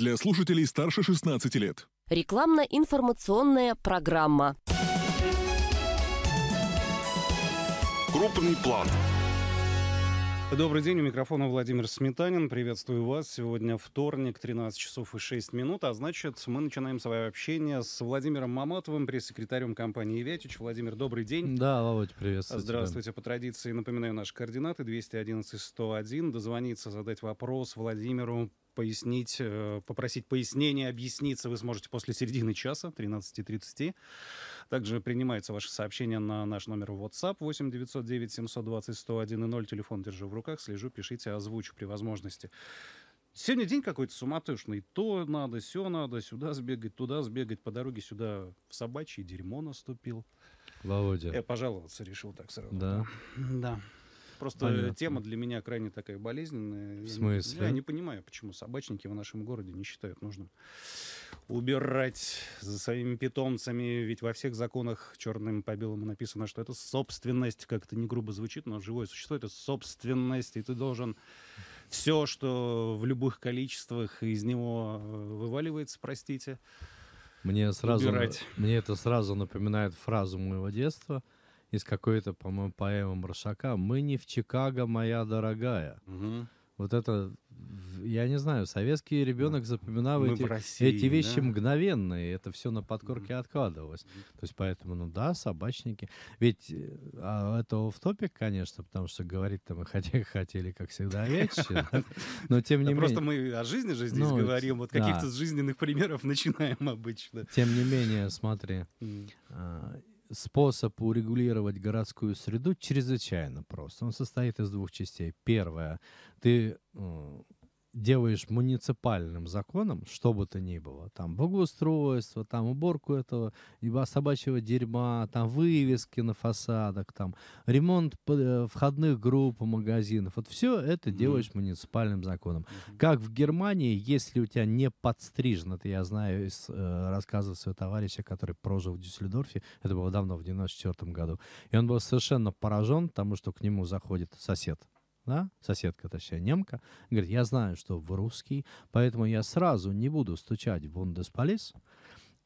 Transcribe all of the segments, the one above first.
для слушателей старше 16 лет. Рекламно-информационная программа. Крупный план. Добрый день, у микрофона Владимир Сметанин. Приветствую вас. Сегодня вторник, 13 часов и 6 минут, а значит, мы начинаем свое общение с Владимиром Маматовым, пресс-секретарем компании «Вятич». Владимир, добрый день. Да, Володь, приветствую Здравствуйте. Тебя. По традиции напоминаю наши координаты 211-101. Дозвониться, задать вопрос Владимиру пояснить, э, попросить пояснения, объясниться вы сможете после середины часа, 13.30. Также принимаются ваши сообщения на наш номер WhatsApp 8 909 720 101 0. Телефон держу в руках, слежу, пишите, озвучу при возможности. Сегодня день какой-то суматошный. То надо, все надо, сюда сбегать, туда сбегать. По дороге сюда в собачье дерьмо наступил. Володя. Я э, пожаловаться решил так сразу. Да. Да. Просто Понятно. тема для меня крайне такая болезненная. В смысле? Я не, понимаю, почему собачники в нашем городе не считают нужным убирать за своими питомцами. Ведь во всех законах черным по белому написано, что это собственность. Как это не грубо звучит, но живое существо — это собственность, и ты должен все, что в любых количествах из него э, вываливается, простите, мне сразу, убирать. мне это сразу напоминает фразу моего детства — из какой-то, по-моему, поэмы Маршака. «Мы не в Чикаго, моя дорогая». Угу. Вот это, я не знаю, советский ну, ребенок запоминал эти, России, эти вещи да? мгновенно, и это все на подкорке откладывалось. То есть поэтому, ну да, собачники. Ведь э, а, это в топик, конечно, потому что говорить-то мы хотели, хотели как всегда, вечно. Но тем не менее... Просто мы о жизни же здесь ну, говорим, вот каких-то жизненных примеров начинаем обычно. Тем не менее, смотри, способ урегулировать городскую среду чрезвычайно прост. Он состоит из двух частей. Первое, ты делаешь муниципальным законом, что бы то ни было, там благоустройство, там уборку этого либо собачьего дерьма, там вывески на фасадах, там ремонт э, входных групп магазинов, вот все это делаешь mm. муниципальным законом. Mm-hmm. Как в Германии, если у тебя не подстрижено, это я знаю из э, рассказов своего товарища, который прожил в Дюссельдорфе, это было давно, в 94 году, и он был совершенно поражен тому, что к нему заходит сосед да, соседка, точнее, немка, говорит, я знаю, что вы русский, поэтому я сразу не буду стучать в бундесполис,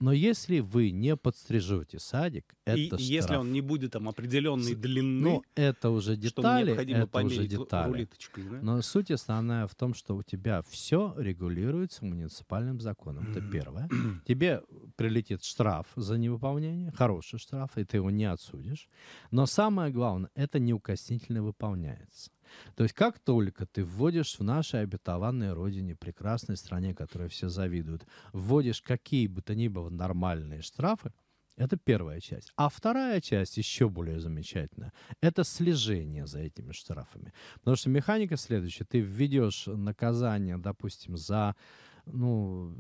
но если вы не подстрижете садик, это и, штраф. если он не будет там определенной длины, ну это уже детали, это уже детали. Да? Но суть основная в том, что у тебя все регулируется муниципальным законом. Это первое. Тебе прилетит штраф за невыполнение, хороший штраф, и ты его не отсудишь. Но самое главное, это неукоснительно выполняется. То есть как только ты вводишь в нашей обетованной родине, прекрасной стране, которой все завидуют, вводишь какие бы то ни было нормальные штрафы, это первая часть. А вторая часть еще более замечательная. Это слежение за этими штрафами. Потому что механика следующая. Ты введешь наказание, допустим, за ну,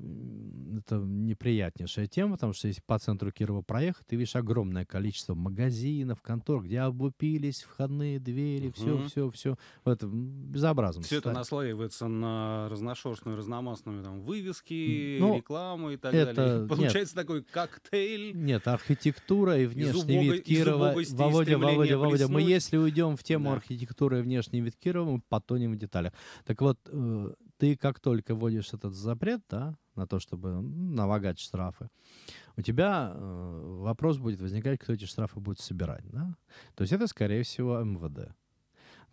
это неприятнейшая тема, потому что если по центру Кирова проехать, ты видишь огромное количество магазинов, контор, где облупились входные двери, все, все, все. Это безобразно. Все это наслаивается на разношерстную, разномастную там, вывески, ну, рекламу и так это... далее. Получается нет. такой коктейль. Нет, архитектура и внешний вид Кирова. Володя, Володя, Володя, мы если уйдем в тему да. архитектуры и внешний вид Кирова, мы потонем в деталях. Так вот, э, ты как только вводишь этот запрет, да, на то, чтобы налагать штрафы, у тебя э, вопрос будет возникать, кто эти штрафы будет собирать, да? То есть это, скорее всего, МВД.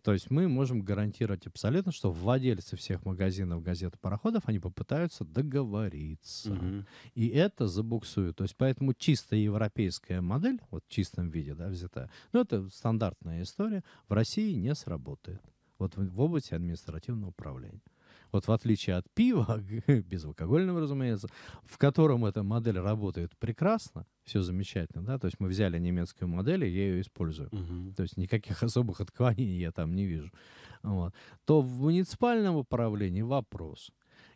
То есть мы можем гарантировать абсолютно, что владельцы всех магазинов газет и пароходов, они попытаются договориться. Угу. И это забуксует. То есть поэтому чисто европейская модель, вот в чистом виде, да, взята, ну это стандартная история, в России не сработает. Вот в, в области административного управления. Вот в отличие от пива, безалкогольного, разумеется, в котором эта модель работает прекрасно, все замечательно, да, то есть мы взяли немецкую модель, и я ее использую. Угу. То есть никаких особых отклонений я там не вижу. Вот. То в муниципальном управлении вопрос.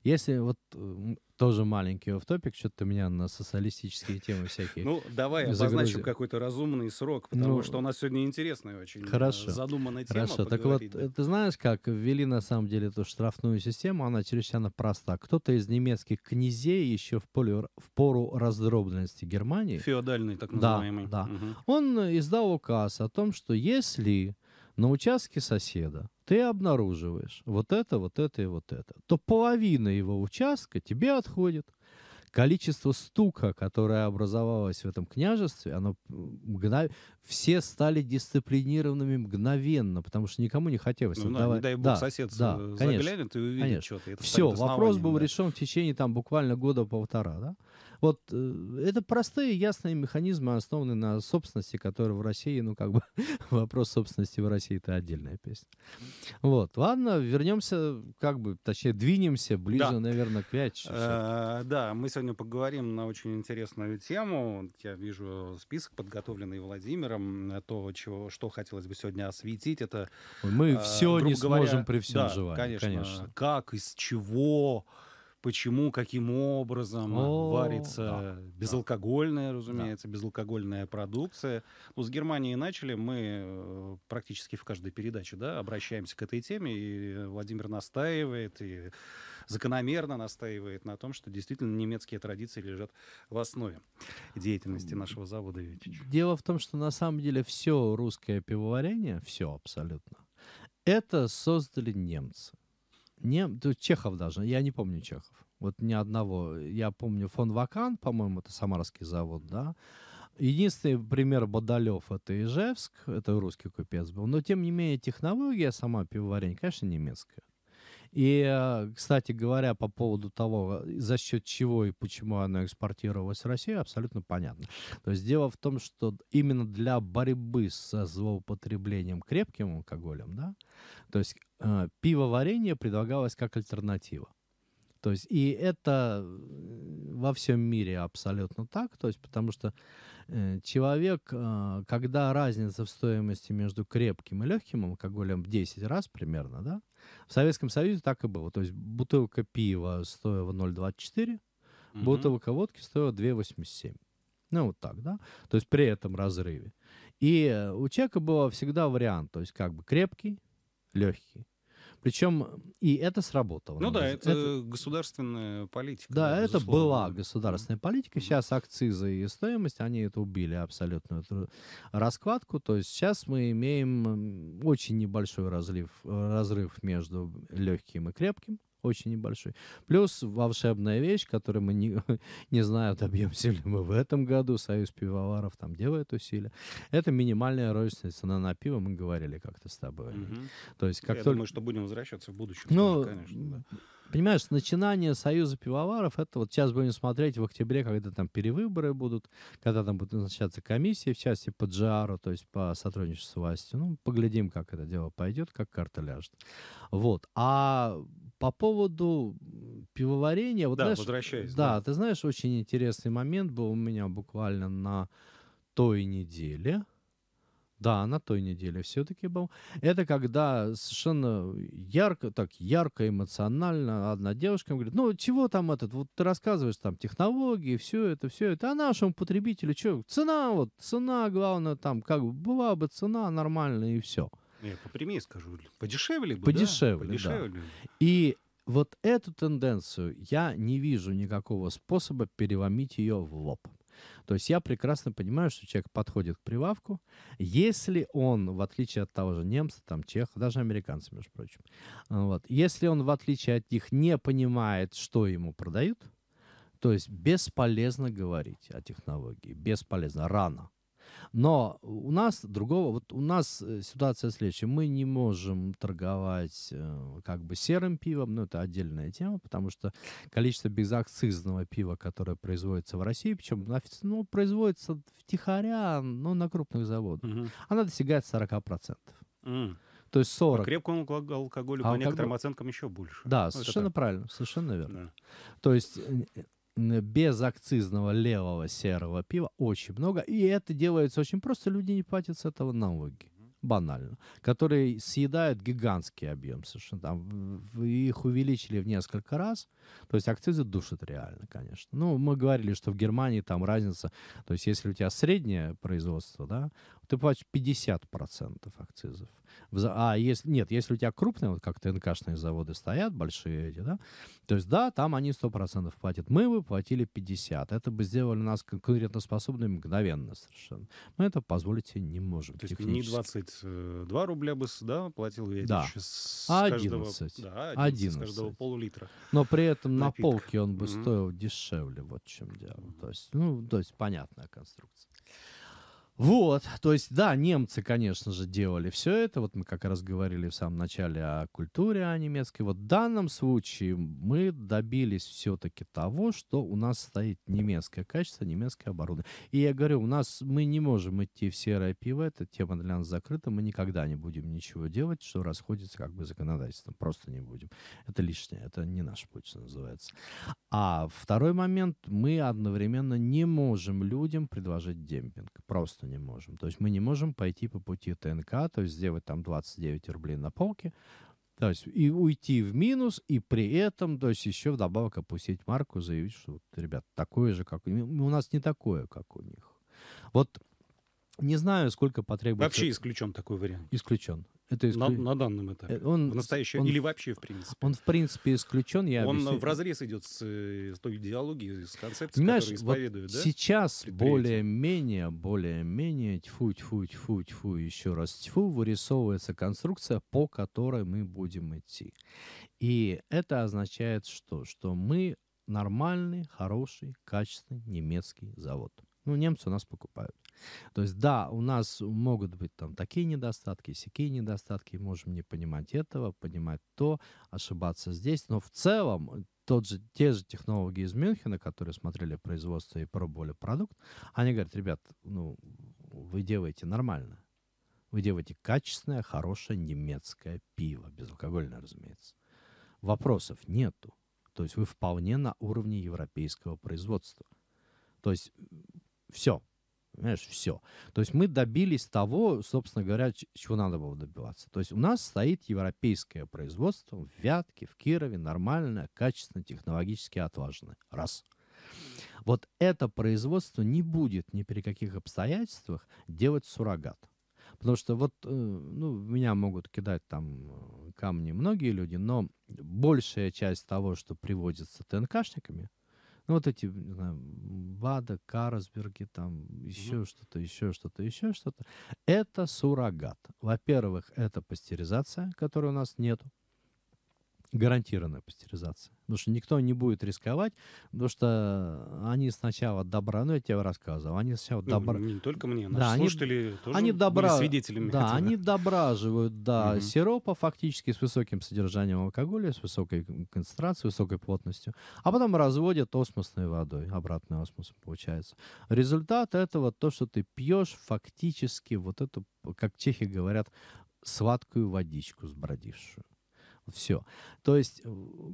Если вот э, тоже маленький топик, что-то меня на социалистические темы всякие. Ну, давай обозначим какой-то разумный срок, потому ну, что у нас сегодня интересная очень э, задуманная тема. Хорошо, так вот, э, ты знаешь, как ввели на самом деле эту штрафную систему, она чрезвычайно проста. Кто-то из немецких князей еще в, пору раздробленности Германии... Феодальный, так называемый. Да, Он издал указ о том, что если на участке соседа ты обнаруживаешь вот это, вот это и вот это, то половина его участка тебе отходит. Количество стука, которое образовалось в этом княжестве, оно мгнов... все стали дисциплинированными мгновенно, потому что никому не хотелось. Ну, Давай... Не дай бог да, сосед да, э, заглянет конечно, и увидит что-то. Все, вопрос был решен в течение там буквально года-полтора. Да? Вот э, это простые, ясные механизмы, основанные на собственности, которые в России, ну, как бы, вопрос собственности в России — это отдельная песня. Вот, ладно, вернемся, как бы, точнее, двинемся ближе, да. наверное, к Вячу. Э, да, мы сегодня поговорим на очень интересную тему. Я вижу список, подготовленный Владимиром, э, то, чего, что хотелось бы сегодня осветить, это... Мы все не сможем при всем да, желании, конечно. Как, из чего почему, каким образом О, варится да, безалкогольная, да. разумеется, безалкогольная продукция. Ну, с Германии начали, мы э, практически в каждой передаче да, обращаемся к этой теме, и Владимир настаивает, и закономерно настаивает на том, что действительно немецкие традиции лежат в основе деятельности нашего завода Витич. Дело в том, что на самом деле все русское пивоварение, все абсолютно, это создали немцы. Не, Чехов даже, я не помню Чехов. Вот ни одного. Я помню фон Вакан, по-моему, это Самарский завод, да. Единственный пример Бодалев — это Ижевск, это русский купец был. Но, тем не менее, технология сама пивоварения, конечно, немецкая. И, э, кстати говоря, по поводу того, за счет чего и почему она экспортировалась в Россию, абсолютно понятно. То есть дело в том, что именно для борьбы со злоупотреблением крепким алкоголем, да, то есть э, пивоварение предлагалось как альтернатива. То есть, и это э, во всем мире абсолютно так, то есть, потому что э, человек, э, когда разница в стоимости между крепким и легким алкоголем в 10 раз примерно, да, в Советском Союзе так и было. То есть, бутылка пива стоила 0,24, угу. бутылка водки стоила 2,87. Ну, вот так, да? То есть при этом разрыве. И э, у человека было всегда вариант, то есть как бы крепкий, легкие, Причем и это сработало. Ну да, это, это государственная политика. Да, да это была государственная политика. Сейчас акцизы и стоимость, они это убили абсолютно эту раскладку. То есть сейчас мы имеем очень небольшой разлив, разрыв между легким и крепким очень небольшой. Плюс волшебная вещь, которую мы не, не знаю, добьемся ли мы в этом году, Союз пивоваров там делает усилия, это минимальная розничная цена на пиво, мы говорили как-то с тобой. Угу. То есть, как Я только... думаю, что будем возвращаться в будущем. Ну, конечно, да. Понимаешь, начинание Союза пивоваров, это вот сейчас будем смотреть в октябре, когда там перевыборы будут, когда там будут назначаться комиссии в части по GR, то есть по сотрудничеству с властью. Ну, поглядим, как это дело пойдет, как карта ляжет. Вот. А по поводу пивоварения... Вот, да, знаешь, возвращаясь. Да, да, ты знаешь, очень интересный момент был у меня буквально на той неделе. Да, на той неделе все-таки был. Это когда совершенно ярко, так ярко, эмоционально одна девушка говорит, ну чего там этот, вот ты рассказываешь там технологии, все это, все это, а нашему потребителю что, цена вот, цена главное там, как бы была бы цена нормальная и все. Я попрямее скажу, подешевле бы, подешевле, да? подешевле. Да. И вот эту тенденцию я не вижу никакого способа переломить ее в лоб. То есть я прекрасно понимаю, что человек подходит к прилавку, если он, в отличие от того же немца, там, чеха, даже американца, между прочим, вот, если он, в отличие от них, не понимает, что ему продают, то есть бесполезно говорить о технологии, бесполезно, рано. Но у нас другого, вот у нас э, ситуация следующая. Мы не можем торговать э, как бы серым пивом, но это отдельная тема, потому что количество безакцизного пива, которое производится в России, причем ну, производится втихаря, но на крупных заводах, угу. она достигает 40%. Mm. То есть 40. По крепкому алкоголю, а Алкоголь... по некоторым оценкам, еще больше. Да, ну, совершенно это... правильно, совершенно верно. Да. То есть э, безакцизного левого серого пива очень много, и это делается очень просто, люди не платят с этого налоги банально, которые съедают гигантский объем совершенно. Там, их увеличили в несколько раз. То есть акцизы душат реально, конечно. Ну, мы говорили, что в Германии там разница. То есть если у тебя среднее производство, да, ты платишь 50% акцизов. А если, нет, если у тебя крупные, вот как ТНКшные заводы стоят, большие эти, да, то есть да, там они 100% платят. Мы бы платили 50. Это бы сделали нас конкурентоспособными мгновенно совершенно. Мы это позволить себе не можем. То есть не 22 рубля бы, сюда платил ведь. да. с 11. Да, 11. 11. полулитра. Но при этом на, на полке он бы mm-hmm. стоил дешевле, вот чем дело. То есть, ну, то есть понятная конструкция. Вот, то есть, да, немцы, конечно же, делали все это. Вот мы как раз говорили в самом начале о культуре о немецкой. Вот в данном случае мы добились все-таки того, что у нас стоит немецкое качество, немецкое оборудование. И я говорю, у нас мы не можем идти в серое пиво, эта тема для нас закрыта, мы никогда не будем ничего делать, что расходится как бы законодательством. Просто не будем. Это лишнее, это не наш путь, что называется. А второй момент, мы одновременно не можем людям предложить демпинг. Просто просто не можем. То есть мы не можем пойти по пути ТНК, то есть сделать там 29 рублей на полке, то есть и уйти в минус, и при этом, то есть еще вдобавок опустить марку, заявить, что вот, ребят, такое же, как у нас не такое, как у них. Вот не знаю, сколько потребуется... Вообще исключен такой вариант. Исключен. Это исклю... на, на данном этапе. Э, он, в настоящее он, или вообще в принципе. Он в принципе исключен. Я он объясню. в разрез идет с, э, с той идеологией, с концепцией, Знаешь, которую исповедует. Вот да? Сейчас более-менее, более-менее, тьфу, тьфу, тьфу, тьфу, еще раз тьфу, вырисовывается конструкция, по которой мы будем идти. И это означает что? Что мы нормальный, хороший, качественный немецкий завод. Ну, немцы у нас покупают. То есть, да, у нас могут быть там такие недостатки, всякие недостатки, можем не понимать этого, понимать то, ошибаться здесь, но в целом тот же, те же технологии из Мюнхена, которые смотрели производство и пробовали продукт, они говорят, ребят, ну, вы делаете нормально. Вы делаете качественное, хорошее немецкое пиво, безалкогольное, разумеется. Вопросов нету. То есть вы вполне на уровне европейского производства. То есть все. Понимаешь, все. То есть мы добились того, собственно говоря, чего надо было добиваться. То есть у нас стоит европейское производство в Вятке, в Кирове, нормальное, качественное, технологически отлаженное. Раз. Вот это производство не будет ни при каких обстоятельствах делать суррогат. Потому что вот, э, ну, меня могут кидать там э, камни многие люди, но большая часть того, что приводится ТНКшниками, ну, вот эти, не знаю, Бада, Карсберги, там еще mm-hmm. что-то, еще что-то, еще что-то. Это суррогат. Во-первых, это пастеризация, которой у нас нету гарантированная пастеризация. Потому что никто не будет рисковать, потому что они сначала добра, ну я тебе рассказывал, они сначала ну, добра... Ну, не только мне, наши да, слушатели они, тоже они добра, были свидетелями Да, этого. они дображивают до угу. сиропа фактически с высоким содержанием алкоголя, с высокой концентрацией, высокой плотностью, а потом разводят осмосной водой, обратный осмос получается. Результат этого то, что ты пьешь фактически вот эту, как чехи говорят, сладкую водичку сбродившую. Все. То есть э,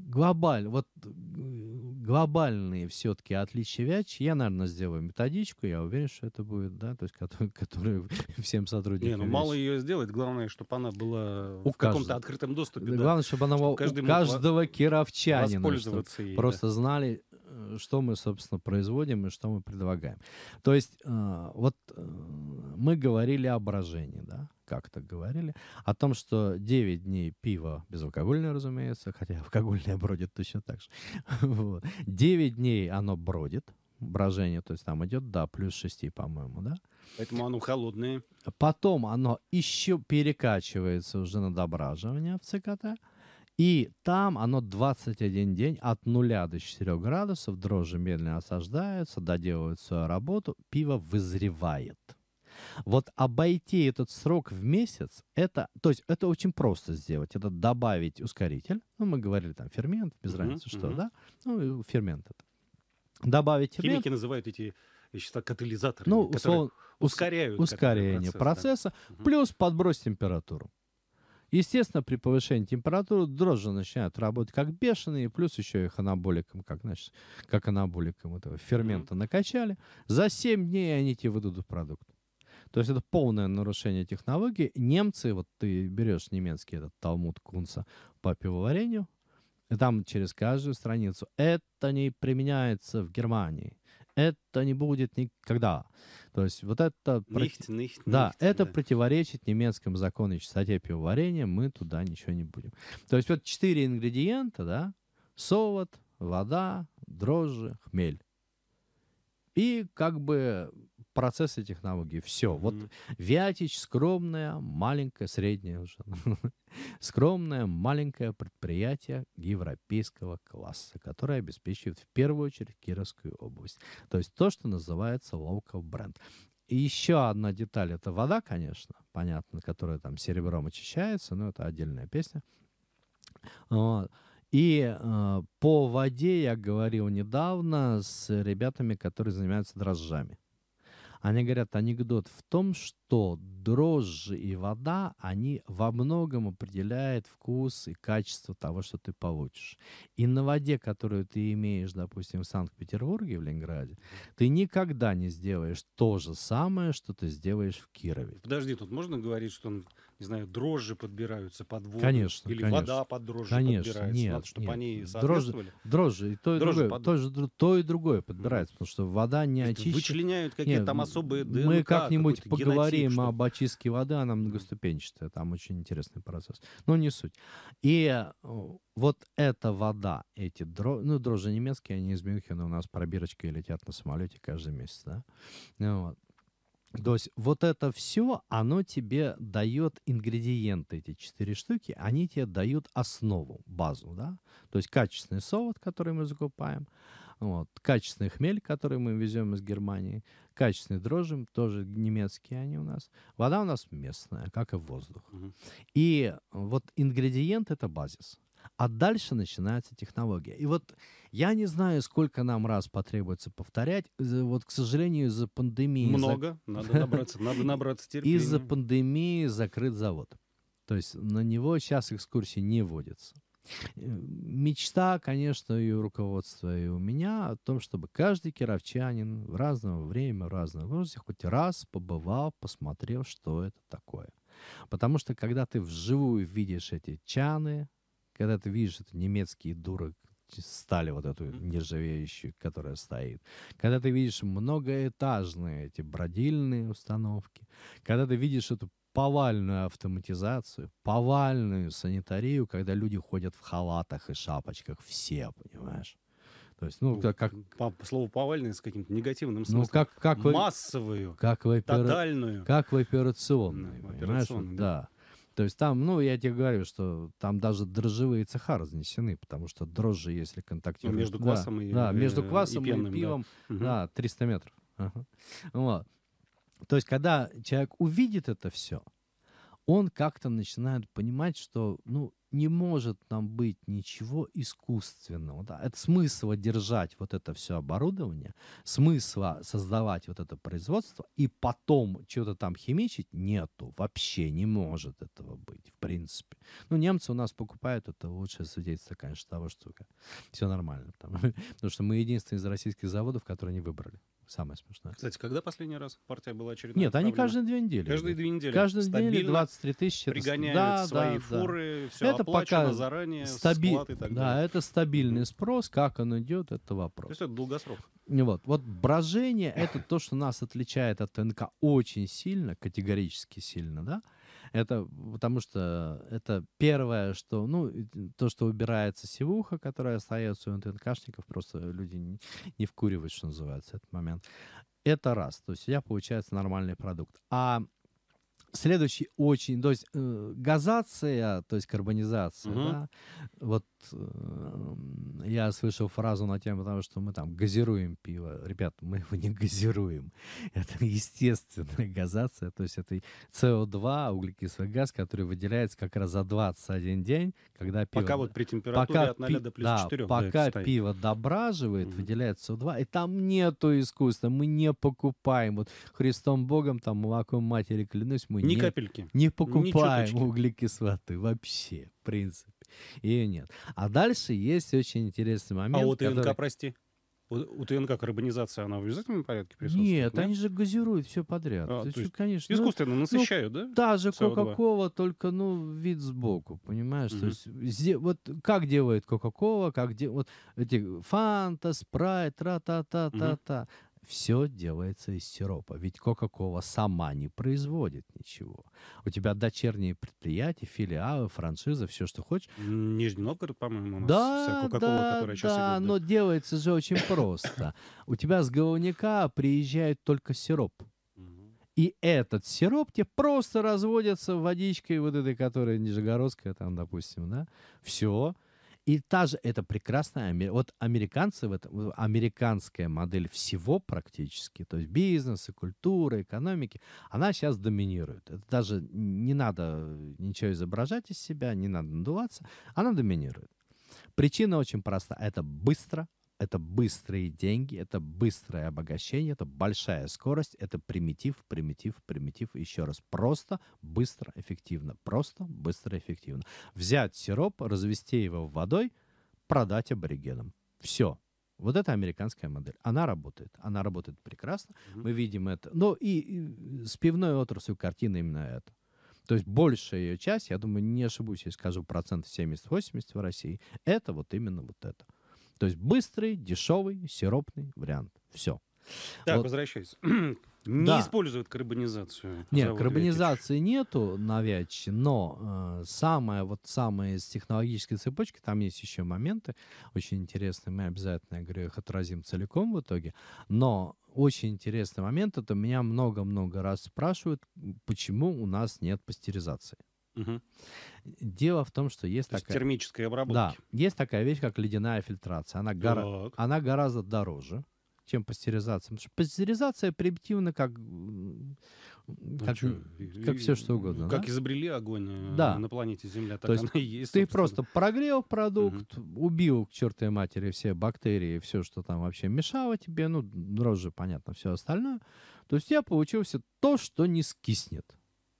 глобаль, вот глобальные все-таки отличия вяч, я, наверное, сделаю методичку, я уверен, что это будет, да, то есть которую, которую всем сотрудникам. Не, ну мало ее сделать, главное, чтобы она была у в каком-то открытом доступе. Да, да. Главное, чтобы она чтобы у каждого кировчанина, чтобы ей, просто да. знали, Э, что мы, собственно, производим и что мы предлагаем. То есть э, вот э, мы говорили о брожении, да, как-то говорили, о том, что 9 дней пива безалкогольное, разумеется, хотя алкогольное бродит точно так же. 9 дней оно бродит, брожение, то есть там идет, да, плюс 6, по-моему, да? Поэтому оно холодное. Потом оно еще перекачивается уже на дображивание в ЦКТ. И там оно 21 день от 0 до 4 градусов, дрожжи медленно осаждаются, доделывают свою работу, пиво вызревает. Вот обойти этот срок в месяц, это, то есть это очень просто сделать. Это добавить ускоритель, ну мы говорили там фермент, без разницы uh-huh, что, uh-huh. да? Ну фермент это. Добавить фермент. Химики называют эти вещества катализаторами, ну, условно, ускоряют ускорение процесс, процесса, да. плюс подбросить температуру. Естественно, при повышении температуры дрожжи начинают работать как бешеные, плюс еще их анаболиком, как, значит, как анаболиком этого фермента mm-hmm. накачали. За 7 дней они тебе выдадут продукт. То есть это полное нарушение технологии. Немцы, вот ты берешь немецкий этот талмуд Кунца по пивоварению, и там через каждую страницу это не применяется в Германии это не будет никогда. То есть вот это... Nicht, проти... nicht, да, nicht, это да. противоречит немецкому закону о частоте пивоварения, мы туда ничего не будем. То есть вот четыре ингредиента, да, солод, вода, дрожжи, хмель. И как бы процессы технологии. Все. Mm-hmm. Вот Вятич скромное, маленькое, среднее уже. скромное, маленькое предприятие европейского класса, которое обеспечивает в первую очередь Кировскую область. То есть то, что называется local бренд. И еще одна деталь — это вода, конечно, понятно, которая там серебром очищается, но это отдельная песня. Вот. А, и э, по воде я говорил недавно с ребятами, которые занимаются дрожжами. Они говорят, анекдот в том, что дрожжи и вода, они во многом определяют вкус и качество того, что ты получишь. И на воде, которую ты имеешь, допустим, в Санкт-Петербурге, в Ленинграде, ты никогда не сделаешь то же самое, что ты сделаешь в Кирове. Подожди, тут можно говорить, что он не знаю, дрожжи подбираются под воду. Конечно, Или конечно. вода под дрожжи конечно, подбирается. Нет, Надо, чтобы нет. они соответствовали. Дрожжи, дрожжи и то, и другое, под... то, же, то и другое подбирается, потому что вода не очищена. Вычленяют какие-то там особые ДНК. Мы как-нибудь поговорим генотип, об очистке воды, она многоступенчатая, там очень интересный процесс. Но не суть. И э, вот эта вода, эти дрожжи, ну, дрожжи немецкие, они из Мюнхена у нас пробирочкой летят на самолете каждый месяц, да? Ну, вот. То есть вот это все, оно тебе дает ингредиенты, эти четыре штуки, они тебе дают основу, базу, да? То есть качественный солод, который мы закупаем, вот, качественный хмель, который мы везем из Германии, качественный дрожжи, тоже немецкие они у нас. Вода у нас местная, как и воздух. Угу. И вот ингредиент — это базис. А дальше начинается технология. И вот я не знаю, сколько нам раз потребуется повторять. Вот, к сожалению, из-за пандемии... Много. Надо набраться, надо набраться терпения. Из-за пандемии закрыт завод. То есть на него сейчас экскурсии не водятся. Э, мечта, конечно, и у руководства, и у меня о том, чтобы каждый кировчанин в разное время, в разное возрасте хоть раз побывал, посмотрел, что это такое. Потому что когда ты вживую видишь эти чаны, когда ты видишь, это немецкий дурак, стали вот эту нержавеющую, которая стоит. Когда ты видишь многоэтажные эти бродильные установки, когда ты видишь эту повальную автоматизацию, повальную санитарию, когда люди ходят в халатах и шапочках все, понимаешь? То есть, ну, ну как... как по, по слову повальный с каким-то негативным ну, смыслом. Ну, как, как массовую, как в опера... тотальную. Как в операционную, ну, понимаешь? Операционную, да. да. То есть там, ну, я тебе говорю, что там даже дрожжевые цеха разнесены, потому что дрожжи, если ну, контактируют... между квасом да, и Да, между э, квасом и, пенным, и пивом, да, да 300 метров. Ага. Вот. То есть, когда человек увидит это все, он как-то начинает понимать, что, ну, не может там быть ничего искусственного. Да? Это смысла держать вот это все оборудование, смысла создавать вот это производство и потом что-то там химичить нету. Вообще не может этого быть, в принципе. Ну, немцы у нас покупают, это лучшее свидетельство, конечно, того, что все нормально. Там. Потому что мы единственный из российских заводов, которые не выбрали. Самое смешное. Кстати, когда последний раз партия была очередная? Нет, они каждые две недели. Каждые две недели. Каждые две недели 23 тысячи. Пригоняют да, свои да, фуры, да. все это оплачено пока заранее, стаби... склад и так да, далее. Да, это стабильный спрос, как он идет, это вопрос. То есть это долгосрок. Вот, вот брожение — это то, что нас отличает от НК очень сильно, категорически сильно, да? Это потому что это первое, что, ну, то, что убирается сивуха, которая остается у НТНКшников, просто люди не, не вкуривают, что называется, этот момент. Это раз. То есть у тебя получается нормальный продукт. А Следующий очень, то есть э, газация, то есть карбонизация, угу. да, вот Э, я слышал фразу на тему того, что мы там газируем пиво. Ребят, мы его не газируем. Это естественная газация, то есть это СО2, углекислый газ, который выделяется как раз за 21 день, когда пиво... Пока вот при температуре пока от 0 пи... до плюс да, 4. Пока да, пиво дображивает, угу. выделяется СО2, и там нету искусства, мы не покупаем. Вот Христом Богом, там, молоком матери клянусь, мы ни не, капельки, не покупаем углекислоты вообще, в принципе ее нет. А дальше есть очень интересный а момент. А вот который... прости. У, ТНК карбонизация, она в обязательном порядке присутствует? Нет, да? они же газируют все подряд. А, то есть, конечно, ну, искусственно ну, насыщают, ну, да? Та же Кока-Кола, только, ну, вид сбоку, понимаешь? Mm-hmm. То есть, зе, вот как делает Кока-Кола, как де, вот эти Фанта, Спрайт, тра-та-та-та-та. Mm-hmm. Все делается из сиропа, ведь Кока-Кола сама не производит ничего. У тебя дочерние предприятия, филиалы, франшизы, все, что хочешь. Нижний Новгород, по-моему, у нас да, вся Кока-Кола, да, которая сейчас да, идет. Да, но делается же очень просто. У тебя с головника приезжает только сироп. И этот сироп тебе просто разводится водичкой вот этой, которая нижегородская там, допустим, да. Все. Все и та же, это прекрасная, вот американцы, в этом, американская модель всего практически, то есть бизнеса, культуры, экономики, она сейчас доминирует. Это даже не надо э, ничего изображать из себя, не надо надуваться, она доминирует. Причина очень проста. Это быстро, это быстрые деньги, это быстрое обогащение, это большая скорость, это примитив, примитив, примитив. Еще раз, просто, быстро, эффективно. Просто, быстро, эффективно. Взять сироп, развести его водой, продать аборигенам. Все. Вот это американская модель. Она работает. Она работает прекрасно. Mm-hmm. Мы видим это. Ну и, и с пивной отраслью картина именно это. То есть большая ее часть, я думаю, не ошибусь, я скажу процент 70-80 в России, это вот именно вот это. То есть быстрый, дешевый, сиропный вариант. Все. Так, вот. возвращаюсь. Не да. используют карбонизацию. Нет, карбонизации Вятич. нету на Вятиче, но э, самое, вот самая из технологической цепочки, там есть еще моменты очень интересные, мы обязательно, я говорю, их отразим целиком в итоге, но очень интересный момент, это меня много-много раз спрашивают, почему у нас нет пастеризации. Угу. Дело в том, что есть То такая... термическая обработка. Да, есть такая вещь, как ледяная фильтрация. Она, так. гора... Она гораздо дороже, чем пастеризация. Потому что пастеризация примитивна как, как, ну, как все что угодно. Как да? изобрели огонь э, да. на планете Земля, так То есть она и есть. Ты собственно. просто прогрел продукт, угу. убил к чертой матери все бактерии, все, что там вообще мешало тебе, ну, дрожжи, понятно, все остальное. То есть я получился то, что не скиснет.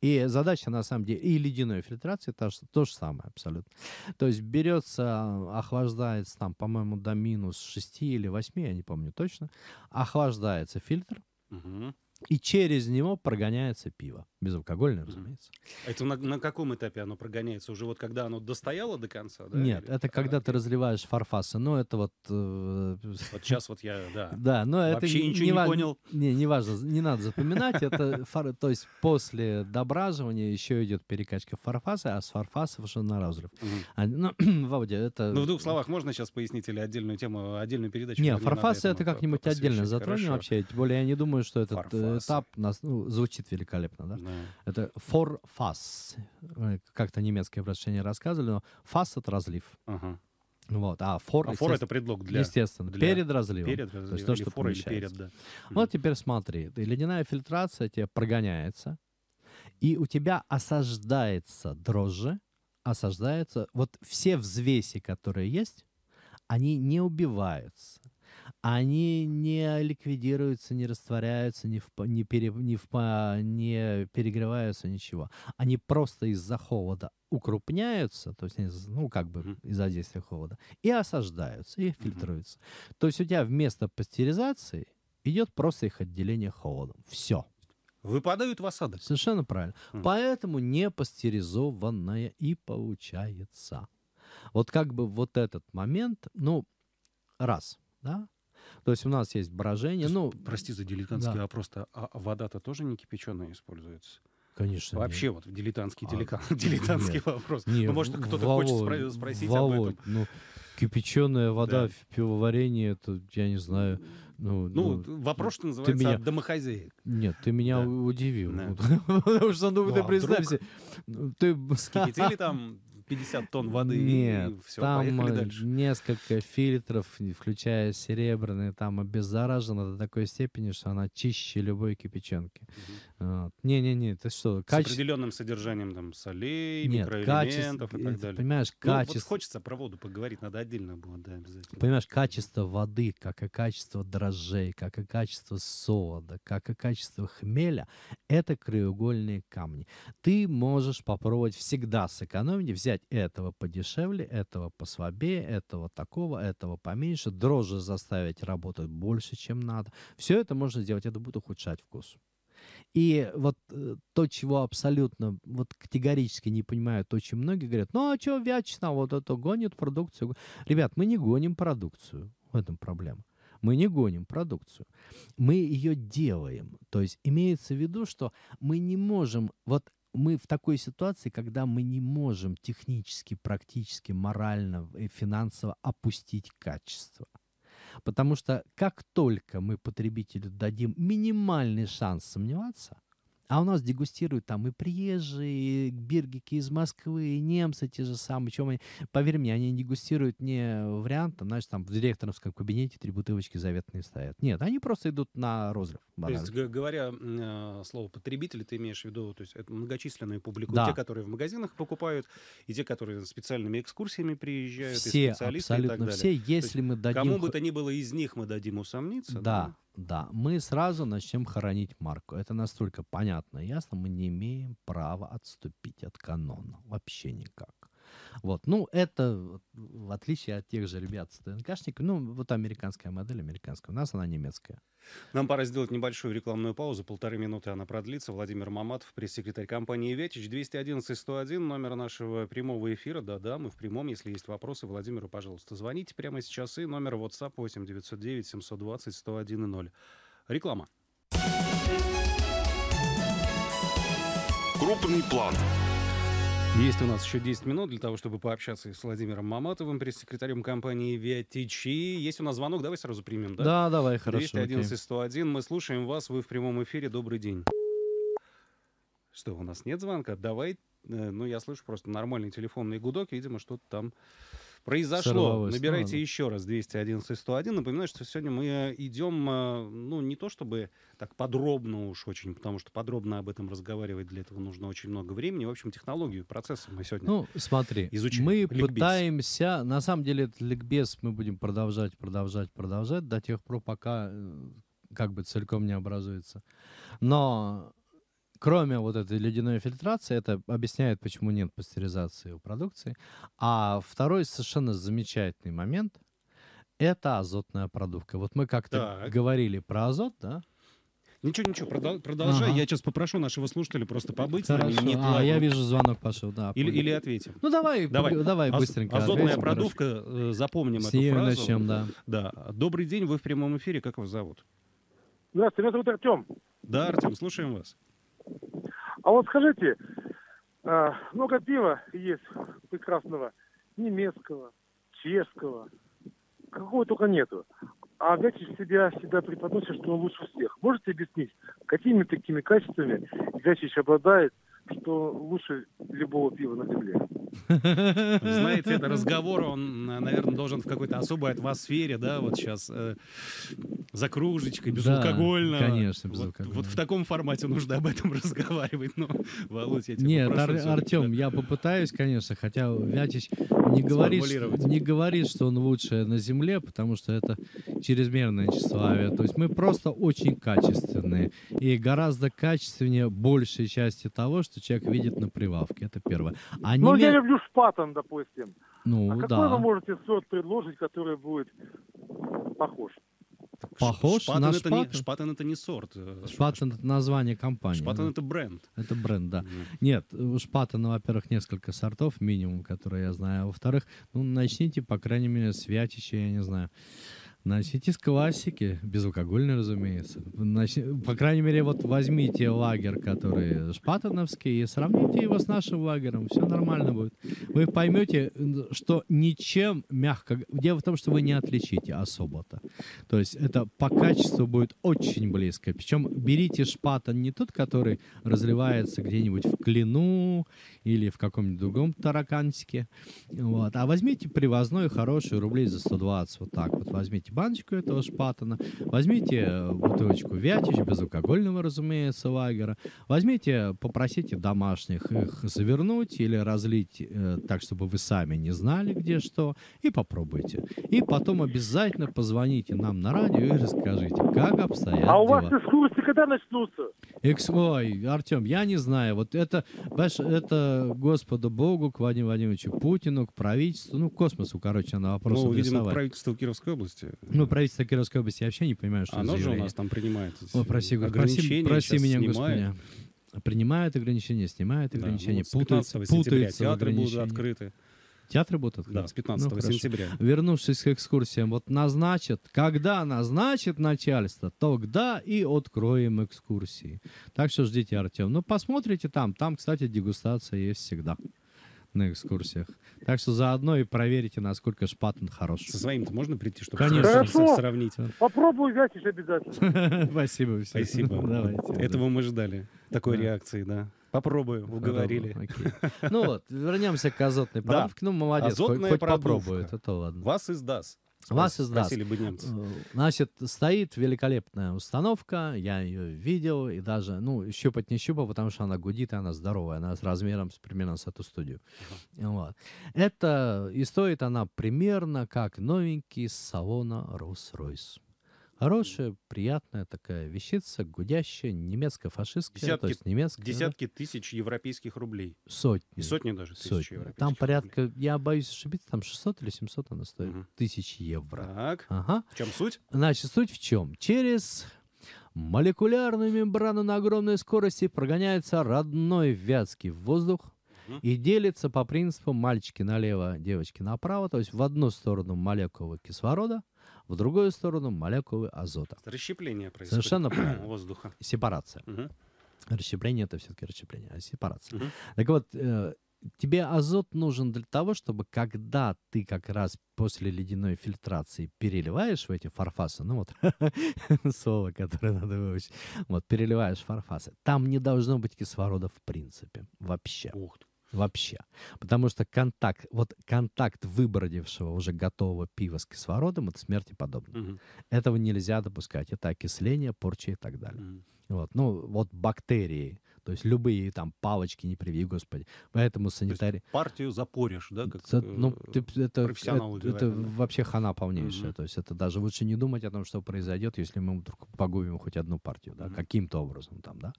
И задача, на самом деле, и ледяной фильтрации то, то же самое абсолютно. То есть берется, охлаждается там, по-моему, до минус 6 или 8, я не помню точно, охлаждается фильтр, угу и через него прогоняется пиво. Безалкогольное, разумеется. А это на, на каком этапе оно прогоняется? Уже вот когда оно достояло до конца? Да, Нет, Или... это когда а, ты разливаешь фарфасы. Ну, это вот... Э... Вот сейчас вот я, да. Да, но Вообще это... Вообще ничего не, понял. Не, не важно, не надо запоминать. Это, то есть после дображивания еще идет перекачка фарфаса, а с фарфасов уже на разлив. Угу. А, ну, Вауди, это... Ну, в двух словах можно сейчас пояснить или отдельную тему, отдельную передачу? Нет, фарфасы это как-нибудь отдельно затронем вообще. Тем более я не думаю, что этот э, Э, этап нас, ну, звучит великолепно, да? да. Это for fast. Э, как-то немецкое обращение рассказывали, но fast — это разлив. Ага. Вот, а фор, а фор это предлог для... Естественно, для... перед разливом. Перед разливом. То есть то, что фор или перед, да. Вот ну, а теперь смотри, ледяная фильтрация тебе прогоняется, и у тебя осаждается дрожжи, осаждается... Вот все взвеси, которые есть, они не убиваются они не ликвидируются, не растворяются, не, в, не, пере, не, в, не перегреваются, ничего. Они просто из-за холода укрупняются, то есть, ну, как бы из-за действия холода, и осаждаются, и фильтруются. Mm-hmm. То есть у тебя вместо пастеризации идет просто их отделение холодом. Все. Выпадают в осадок. Совершенно правильно. Mm-hmm. Поэтому не пастеризованная и получается. Вот как бы вот этот момент, ну, раз, да, то есть у нас есть брожение. Есть, ну, прости за дилетантский да. вопрос, а, а вода-то тоже не кипяченая используется? Конечно. Вообще нет. вот дилетантский, делика... а, дилетантский вопрос. Нет, ну, может, кто-то Володь, хочет спро- спросить Володь, об этом. Ну, кипяченая вода да. в пивоварении, это, я не знаю... Ну, ну, ну вопрос, что называется, ты меня... от домохозяек. Нет, ты меня да. удивил. Да. Потому что, ну, ну ты а представь вдруг... Ну, ты... Скипятили там 50 тонн воды Нет, и все, там поехали э, дальше. несколько фильтров, включая серебряные, там обеззаражено до такой степени, что она чище любой кипяченки. Угу. А, не-не-не, это что? Каче... С определенным содержанием там солей, Нет, микроэлементов каче... и так далее. Понимаешь, ну, качество... вот хочется про воду поговорить, надо отдельно было, да, обязательно. Понимаешь, качество воды, как и качество дрожжей, как и качество сода, как и качество хмеля, это краеугольные камни. Ты можешь попробовать всегда сэкономить, взять этого подешевле, этого послабее, этого такого, этого поменьше, дрожжи заставить работать больше, чем надо. Все это можно сделать, это будет ухудшать вкус. И вот э, то, чего абсолютно вот категорически не понимают очень многие, говорят, ну а что вячно, вот это гонит продукцию. Ребят, мы не гоним продукцию, в этом проблема. Мы не гоним продукцию. Мы ее делаем. То есть имеется в виду, что мы не можем... Вот мы в такой ситуации, когда мы не можем технически, практически, морально и э, финансово опустить качество – Потому что как только мы потребителю дадим минимальный шанс сомневаться, а у нас дегустируют там и приезжие, и биргики из Москвы, и немцы те же самые. Чем они... Поверь мне, они дегустируют не вариант, там, знаешь, там в директорском кабинете три бутылочки заветные стоят. Нет, они просто идут на розлив. Банально. То есть, говоря э, слово потребители ты имеешь в виду, то есть это многочисленные публику, да. те, которые в магазинах покупают, и те, которые специальными экскурсиями приезжают, все, и специалисты абсолютно и так далее. Все, если то есть, мы дадим... Кому бы то ни было из них мы дадим усомниться. Да, да? Да, мы сразу начнем хоронить Марку. Это настолько понятно и ясно, мы не имеем права отступить от канона. Вообще никак. Вот. Ну, это в отличие от тех же ребят с ТНКшниками, ну, вот американская модель, американская. У нас она немецкая. Нам пора сделать небольшую рекламную паузу. Полторы минуты она продлится. Владимир Маматов, пресс-секретарь компании «Ветич», 211-101, номер нашего прямого эфира. Да-да, мы в прямом. Если есть вопросы, Владимиру, пожалуйста, звоните прямо сейчас. И номер WhatsApp 8 909 720 101 0. Реклама. Крупный план есть у нас еще 10 минут для того, чтобы пообщаться с Владимиром Маматовым, пресс-секретарем компании «Виатичи». Есть у нас звонок, давай сразу примем, да? Да, давай, хорошо. 211-101, мы слушаем вас, вы в прямом эфире, добрый день. Что, у нас нет звонка? Давай, э, ну я слышу просто нормальный телефонный гудок, видимо, что-то там Произошло. Сорвалось. Набирайте ну, еще раз 211-101. Напоминаю, что сегодня мы э, идем, э, ну, не то чтобы так подробно уж очень, потому что подробно об этом разговаривать для этого нужно очень много времени. В общем, технологию процесса мы сегодня Ну, смотри, изучим. мы ликбез. пытаемся... На самом деле, этот ликбез мы будем продолжать, продолжать, продолжать до тех пор, пока э, как бы целиком не образуется. Но кроме вот этой ледяной фильтрации, это объясняет, почему нет пастеризации у продукции. А второй совершенно замечательный момент — это азотная продувка. Вот мы как-то говорили про азот, да? Ничего, ничего, продол- продолжай. Ага. Я сейчас попрошу нашего слушателя просто побыть Хорошо. с нами. Не а, я вижу звонок пошел, да. Или, или ответим. Ну давай, давай, давай Аз- быстренько. Азотная ответим, продувка, хорошо. Э, запомним С эту фразу. начнем, да. да. Добрый день, вы в прямом эфире, как вас зовут? Здравствуйте, меня зовут Артем. Да, Артем, слушаем вас. А вот скажите, а, много пива есть прекрасного, немецкого, чешского, какого только нету. А Вячич себя всегда преподносит, что он лучше всех. Можете объяснить, какими такими качествами Вячич обладает, что лучше любого пива на земле? Знаете, это разговор, он, наверное, должен в какой-то особой атмосфере, да, вот сейчас э, за кружечкой, безалкогольно. Да, конечно, безалкогольно. Вот, вот в таком формате нужно об этом разговаривать. Но, ну, Володь, я тебя Нет, Ар- Артем, я попытаюсь, конечно, хотя Вятич не говорит, не говорит, что он лучше на земле, потому что это чрезмерное тщеславие. То есть мы просто очень качественные. И гораздо качественнее большей части того, что человек видит на прилавке. Это первое. А ну, немец... я люблю шпатан, допустим. Ну, а да. какой вы можете сорт предложить, который будет похож? Похож шпатен на это шпатен? Не, шпатен это не сорт. Э, шпатен это название компании. Шпатен да? Ну, это бренд. Это бренд, да. Mm. Нет, у шпатена, во-первых, несколько сортов минимум, которые я знаю. А во-вторых, ну, начните, по крайней мере, с вятича, я не знаю. Начните с классики, безалкогольной, разумеется. Нач... По крайней мере, вот возьмите лагерь, который шпатоновский, и сравните его с нашим лагерем, все нормально будет. Вы поймете, что ничем мягко... Дело в том, что вы не отличите особо-то. То есть это по качеству будет очень близко. Причем берите шпатон не тот, который разливается где-нибудь в Клину или в каком-нибудь другом тараканчике, вот, а возьмите привозной хороший рублей за 120, вот так вот возьмите возьмите баночку этого шпатана, возьмите э, бутылочку вятича, безалкогольного, разумеется, лагера, возьмите, попросите домашних их завернуть или разлить э, так, чтобы вы сами не знали, где что, и попробуйте. И потом обязательно позвоните нам на радио и расскажите, как обстоят А у вас экскурсии когда начнутся? X, ой, Артем, я не знаю. Вот это, понимаешь, это Господу Богу, к Вадиму Вадимовичу Путину, к правительству, ну, к космосу, короче, на вопрос Ну, видимо, правительство Кировской области. Ну, правительство Кировской области, я вообще не понимаю, что Оно же у нас там принимает О, прости, ограничения проси, проси меня, снимает. Господи. Принимают ограничения, снимают ограничения, да, ну, вот путаются, путаются театры ограничения. будут открыты. Театр будет открыт? Да, с 15 ну, сентября. Хорошо. Вернувшись к экскурсиям, вот назначат, когда назначит начальство, тогда и откроем экскурсии. Так что ждите, Артем. Ну, посмотрите там. Там, кстати, дегустация есть всегда на экскурсиях. Так что заодно и проверите, насколько Шпатен хорош. Со своим-то можно прийти, чтобы Конечно. Хорошо. сравнить? Попробую взять еще обязательно. Спасибо. Спасибо. Давайте. Этого мы ждали. Такой реакции, да. Попробуем, уговорили. Okay. Ну, ну вот, вернемся к азотной продувке. Да. Ну, молодец, Азотная хоть, хоть попробует, это ладно. Вас издаст. Вас издаст. бы немцы. Э, значит, стоит великолепная установка, я ее видел, и даже, ну, щупать не щупал, потому что она гудит, и она здоровая, она с размером с, примерно с эту студию. Вот. Это, и стоит она примерно как новенький салона Rolls-Royce. Хорошая, приятная такая вещица, гудящая, немецко-фашистская, десятки, то есть немецкая. Десятки тысяч европейских рублей. Сотни. И сотни даже тысяч сотни. европейских Там порядка, рублей. я боюсь ошибиться, там 600 или 700 она стоит. Угу. Тысяч евро. Так. Ага. В чем суть? Значит, суть в чем? Через молекулярную мембрану на огромной скорости прогоняется родной вязкий воздух, и делится по принципу мальчики налево, девочки направо, то есть в одну сторону молекулы кислорода, в другую сторону молекулы азота. Расщепление происходит. Совершенно правильно. Воздуха. Сепарация. Угу. Расщепление это все-таки расщепление, а сепарация. Угу. Так вот, э, тебе азот нужен для того, чтобы когда ты как раз после ледяной фильтрации переливаешь в эти фарфасы, ну вот слово, которое надо выучить, вот переливаешь фарфасы, там не должно быть кислорода в принципе вообще. Ух ты вообще. Потому что контакт, вот контакт выбродившего уже готового пива с кислородом, это смерти подобно. Угу. Этого нельзя допускать. Это окисление, порча и так далее. Угу. Вот. Ну, вот бактерии, то есть любые там палочки, не приви, господи. Поэтому санитарий... партию запоришь, да, как ну, э, ты, это, Это, это вообще хана полнейшая. Mm-hmm. То есть это даже лучше не думать о том, что произойдет, если мы вдруг погубим хоть одну партию, да, mm-hmm. каким-то образом там, да.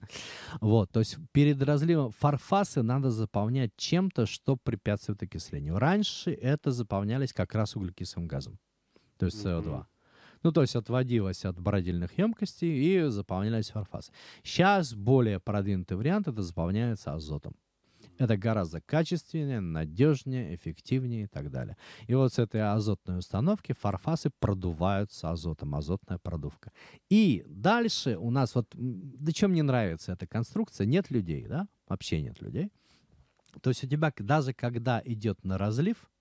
Вот, то есть перед разливом фарфасы надо заполнять чем-то, что препятствует окислению. Раньше это заполнялись как раз углекислым газом, то есть СО2. Mm-hmm. Ну, то есть отводилась от бродильных емкостей и заполнялась фарфас. Сейчас более продвинутый вариант — это заполняется азотом. Это гораздо качественнее, надежнее, эффективнее и так далее. И вот с этой азотной установки фарфасы продуваются азотом, азотная продувка. И дальше у нас вот, да чем мне нравится эта конструкция, нет людей, да, вообще нет людей. То есть у тебя даже когда идет на разлив,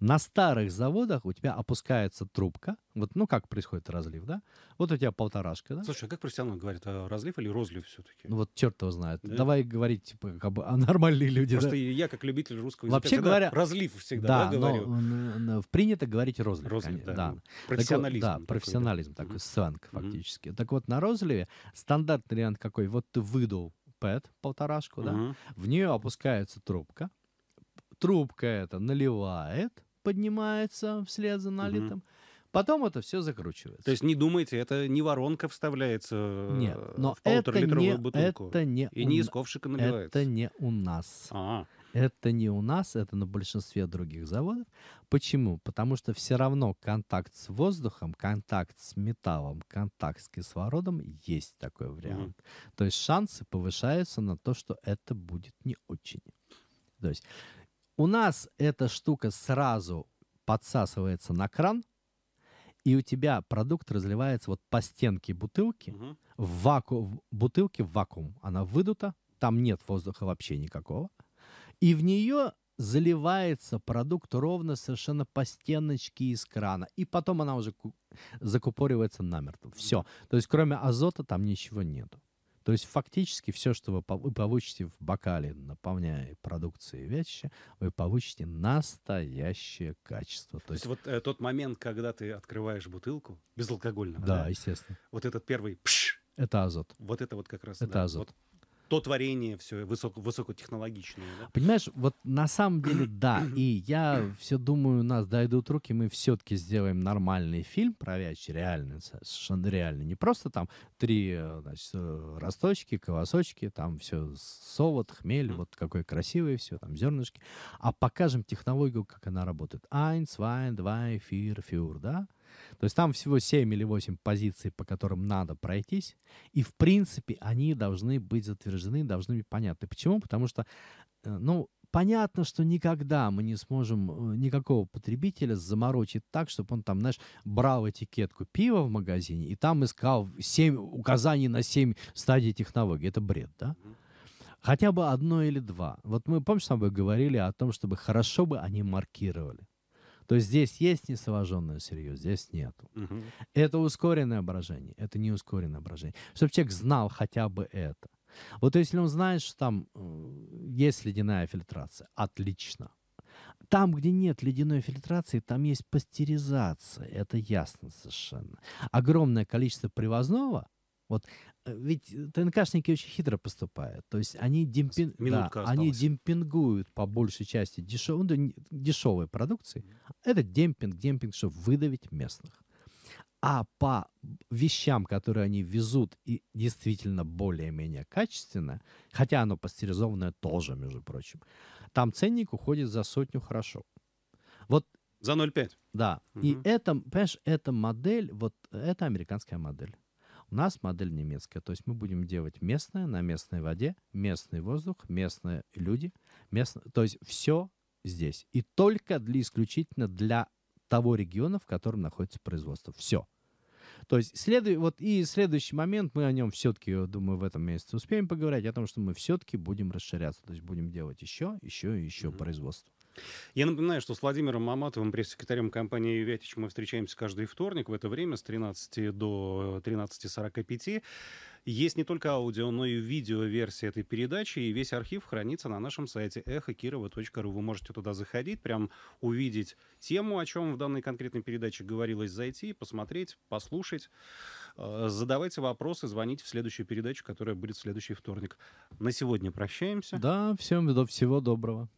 на старых заводах у тебя опускается трубка, вот, ну, как происходит разлив, да? Вот у тебя полторашка, да? Слушай, а как профессионал говорит, а разлив или розлив все-таки? Ну, вот черт его знает. Да? Давай говорить, типа, как бы, а нормальные люди, Просто да? я, как любитель русского Вообще языка, говоря... разлив всегда, да, да говорю? Но, принято говорить розлив. Розлив, конечно, да. да. Профессионализм. Так, вот, да, такой, профессионализм да. такой, угу. сленг фактически. Так вот, на розливе стандартный вариант какой? Вот ты выдал пэт, полторашку, угу. да? В нее опускается трубка, трубка это наливает, поднимается вслед за налитым. Угу. Потом это все закручивается. То есть не думайте, это не воронка вставляется Нет, э, но в полуторалитровую это не, бутылку. Это не и у... не из ковшика наливается. Это не у нас. а Это не у нас, это на большинстве других заводов. Почему? Потому что все равно контакт с воздухом, контакт с металлом, контакт с кислородом есть такой вариант. Mm-hmm. То есть шансы повышаются на то, что это будет не очень. То есть у нас эта штука сразу подсасывается на кран, и у тебя продукт разливается вот по стенке бутылки, угу. в вакуум, бутылке в вакуум. Она выдута, там нет воздуха вообще никакого. И в нее заливается продукт ровно совершенно по стеночке из крана. И потом она уже закупоривается намертво. Все. То есть кроме азота там ничего нету. То есть фактически все, что вы, вы получите в бокале, наполняя продукцией вещи, вы получите настоящее качество. То, То есть, есть вот э, тот момент, когда ты открываешь бутылку безалкогольного. Да, да? естественно. Вот этот первый пш, это азот. Вот это вот как раз. Это да. азот. Вот то творение все высоко, высокотехнологичное. Да? Понимаешь, вот на самом деле да. И я все думаю, нас дойдут руки, мы все-таки сделаем нормальный фильм про Вяч, реальный, совершенно реальный. Не просто там три, э, значит, э, росточки, колосочки, там все солод хмель, вот какой красивый все, там зернышки. А покажем технологию, как она работает. айн, свайн, два эфир, vier, да? То есть там всего 7 или 8 позиций, по которым надо пройтись. И, в принципе, они должны быть затверждены, должны быть понятны. Почему? Потому что, э, ну, Понятно, что никогда мы не сможем э, никакого потребителя заморочить так, чтобы он там, знаешь, брал этикетку пива в магазине и там искал 7 указаний на 7 стадий технологии. Это бред, да? Хотя бы одно или два. Вот мы, помнишь, с тобой говорили о том, чтобы хорошо бы они маркировали. То есть здесь есть несоложенное сырье, здесь нет. Угу. Это ускоренное брожение, это не ускоренное брожение. Чтобы человек знал хотя бы это. Вот если он знает, что там э, есть ледяная фильтрация, отлично. Там, где нет ледяной фильтрации, там есть пастеризация, это ясно совершенно. Огромное количество привозного, вот э, ведь э, ТНКшники очень хитро поступают. То есть они, демпин... да, они демпингуют по большей части дешев... Ну, дешевой продукции. Это демпинг, демпинг, чтобы выдавить местных. А по вещам, которые они везут, и действительно более-менее качественно, хотя оно пастеризованное тоже, между прочим, там ценник уходит за сотню хорошо. Вот за 0,5. Да. Угу. И это, понимаешь, эта модель, вот э, это американская модель. У нас модель немецкая, то есть мы будем делать местное на местной воде, местный воздух, местные люди, местно, то есть все здесь. И только для, исключительно для того региона, в котором находится производство. Все. То есть следует, вот и следующий момент, мы о нем все-таки, думаю, в этом месяце успеем поговорить, о том, что мы все-таки будем расширяться, то есть будем делать еще, еще и еще mm-hmm. производство. Я напоминаю, что с Владимиром Маматовым, пресс-секретарем компании «Вятич», мы встречаемся каждый вторник в это время с 13 до 13.45. Есть не только аудио, но и видео-версия этой передачи, и весь архив хранится на нашем сайте эхокирова.ру. Вы можете туда заходить, прям увидеть тему, о чем в данной конкретной передаче говорилось, зайти, посмотреть, послушать, э, задавайте вопросы, звоните в следующую передачу, которая будет в следующий вторник. На сегодня прощаемся. Да, всем до всего доброго.